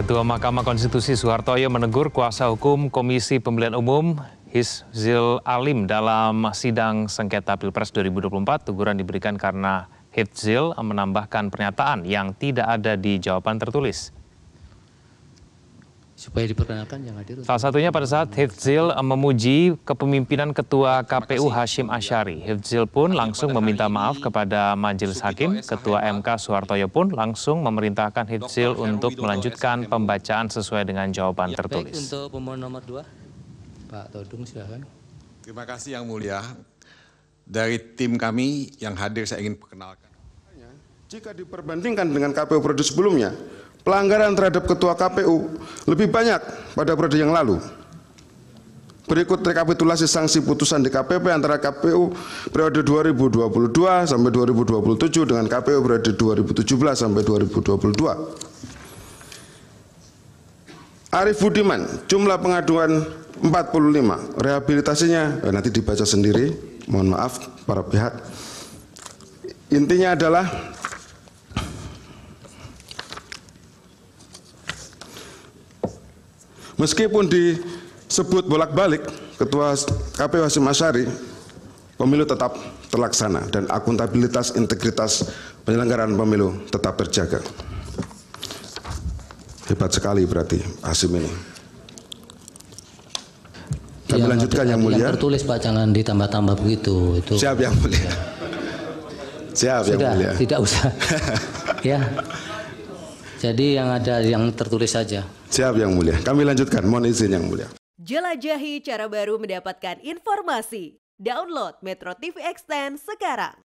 Ketua Mahkamah Konstitusi Soehartoyo menegur kuasa hukum Komisi Pemilihan Umum Hizil Alim dalam sidang sengketa Pilpres 2024. Teguran diberikan karena Hizil menambahkan pernyataan yang tidak ada di jawaban tertulis supaya diperkenalkan yang hadir. Salah satunya pada saat Hifzil eh, memuji kepemimpinan Ketua KPU Hashim Ashari. Hifzil pun langsung meminta maaf kepada Majelis Hakim. Ketua MK Soehartoyo pun langsung memerintahkan Hifzil untuk melanjutkan pembacaan sesuai dengan jawaban ya, tertulis. Baik, untuk pemohon nomor dua, Pak Todung silakan. Terima kasih Yang Mulia. Dari tim kami yang hadir saya ingin perkenalkan. Jika diperbandingkan dengan KPU periode sebelumnya, pelanggaran terhadap ketua KPU lebih banyak pada periode yang lalu. Berikut rekapitulasi sanksi putusan DKPP antara KPU periode 2022 sampai 2027 dengan KPU periode 2017 sampai 2022. Arif Budiman, jumlah pengaduan 45, rehabilitasinya eh, nanti dibaca sendiri, mohon maaf para pihak. Intinya adalah Meskipun disebut bolak-balik, Ketua KPU Hasim Asyari, pemilu tetap terlaksana dan akuntabilitas integritas penyelenggaraan pemilu tetap terjaga. Hebat sekali berarti Hasim ini. Kami ya, lanjutkan yang mulia. Yang tertulis Pak jangan ditambah-tambah begitu. Itu. Siap yang mulia. Siap Sudah, yang mulia. Tidak usah. ya. Jadi yang ada yang tertulis saja. Siap yang mulia. Kami lanjutkan. Mohon izin yang mulia. Jelajahi cara baru mendapatkan informasi. Download Metro TV Extend sekarang.